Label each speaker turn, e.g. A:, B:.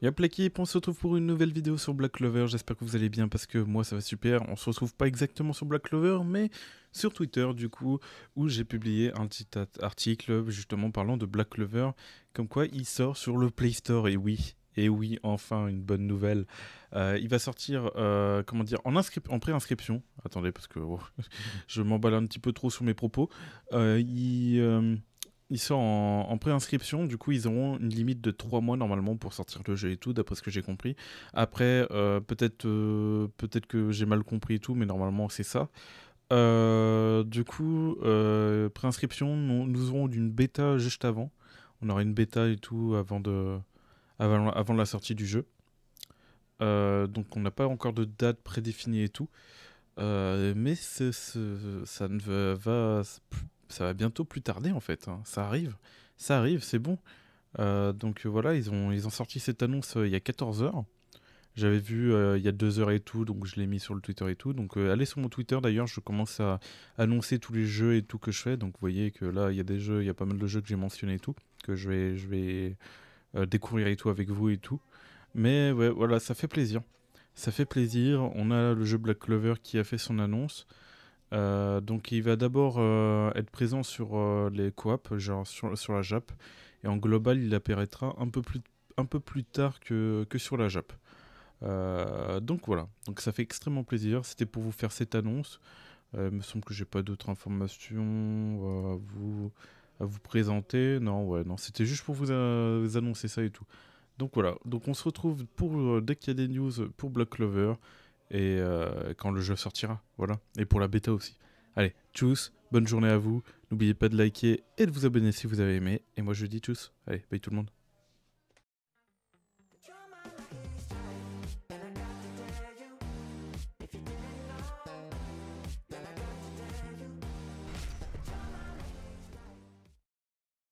A: Yop l'équipe, on se retrouve pour une nouvelle vidéo sur Black Clover, j'espère que vous allez bien parce que moi ça va super, on se retrouve pas exactement sur Black Clover mais sur Twitter du coup où j'ai publié un petit article justement parlant de Black Clover comme quoi il sort sur le Play Store et oui et oui, enfin, une bonne nouvelle. Euh, il va sortir, euh, comment dire, en, en pré-inscription. Attendez, parce que oh, je m'emballe un petit peu trop sur mes propos. Euh, il, sort en, pré-inscription. Du coup, ils auront une limite de 3 mois normalement pour sortir le jeu et tout, d'après ce que j'ai compris. Après, peut-être peut que j'ai mal compris et tout, mais normalement, c'est ça. du coup, pré-inscription, nous, aurons une bêta juste avant. On aura une bêta et tout avant de, avant, la sortie du jeu. Euh, donc on n'a pas encore de date prédéfinie et tout. Euh, mais ça, ne va, ça va bientôt plus tarder en fait. Hein. Ça arrive, ça arrive, c'est bon. Euh, donc voilà, ils ont, ils ont sorti cette annonce il y a 14 heures. J'avais vu il y a 2 heures et tout, donc je l'ai mis sur le Twitter et tout. Donc allez sur mon Twitter d'ailleurs, je commence à annoncer tous les jeux et tout que je fais. Donc vous voyez que là, il y a des jeux, il y a pas mal de jeux que j'ai mentionnés et tout, que je vais, je vais euh, découvrir et tout avec vous et tout. Mais ouais, voilà, ça fait plaisir. Ça fait plaisir. On a le jeu Black Clover qui a fait son annonce. Euh, donc il va d'abord euh, être présent sur les coop, genre sur, la JAP. Et en global, il apparaîtra un peu plus, un peu plus tard que, que sur la JAP. donc voilà, donc ça fait extrêmement plaisir. C'était pour vous faire cette annonce. il me semble que j'ai pas d'autres informations à vous, à vous présenter. Non, ouais, non, c'était juste pour vous, euh, annoncer ça et tout. Donc voilà, donc on se retrouve pour euh, dès qu'il y a des news pour Black Clover et euh, quand le jeu sortira, voilà, et pour la bêta aussi. Allez, tous bonne journée à vous. N'oubliez pas de liker et de vous abonner si vous avez aimé. Et moi je dis tous Allez, bye tout le monde.